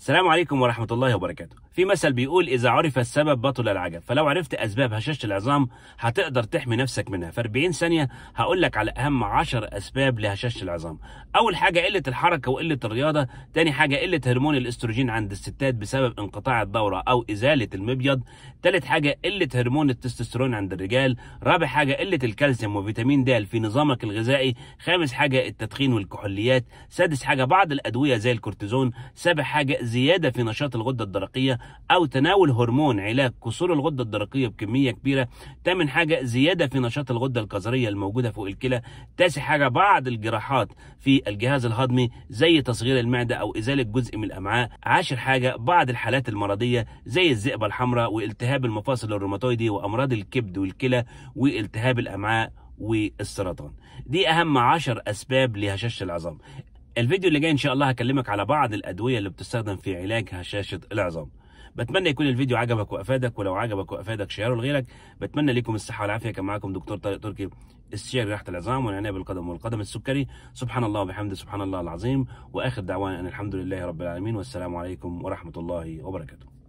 السلام عليكم ورحمة الله وبركاته في مثل بيقول إذا عرف السبب بطل العجب فلو عرفت أسباب هشاشة العظام هتقدر تحمي نفسك منها في 40 ثانية هقول لك على أهم 10 أسباب لهشاشة العظام أول حاجة قلة الحركة وقلة الرياضة تاني حاجة قلة هرمون الاستروجين عند الستات بسبب انقطاع الدورة أو إزالة المبيض تالت حاجة قلة هرمون التستوستيرون عند الرجال رابع حاجة قلة الكالسيوم وفيتامين د في نظامك الغذائي خامس حاجة التدخين والكحوليات سادس حاجة بعض الأدوية زي الكورتيزون سابع حاجة زيادة في نشاط الغدة الدرقية أو تناول هرمون علاج كسور الغدة الدرقية بكمية كبيرة تامن حاجة زيادة في نشاط الغدة الكظرية الموجودة فوق الكلى تاسع حاجة بعض الجراحات في الجهاز الهضمي زي تصغير المعدة أو إزالة جزء من الأمعاء عاشر حاجة بعض الحالات المرضية زي الذئبة الحمراء والتهاب المفاصل الروماتويدي وأمراض الكبد والكلى والتهاب الأمعاء والسرطان دي أهم عشر أسباب لهشاشة العظام الفيديو اللي جاي ان شاء الله هكلمك على بعض الادويه اللي بتستخدم في علاج هشاشه العظام بتمنى يكون الفيديو عجبك وافادك ولو عجبك وافادك شيره لغيرك بتمنى لكم الصحه والعافيه كان معاكم دكتور طارق تركي استشاري راحه العظام والعنايه بالقدم والقدم السكري سبحان الله وبحمده سبحان الله العظيم واخر دعوانا ان الحمد لله رب العالمين والسلام عليكم ورحمه الله وبركاته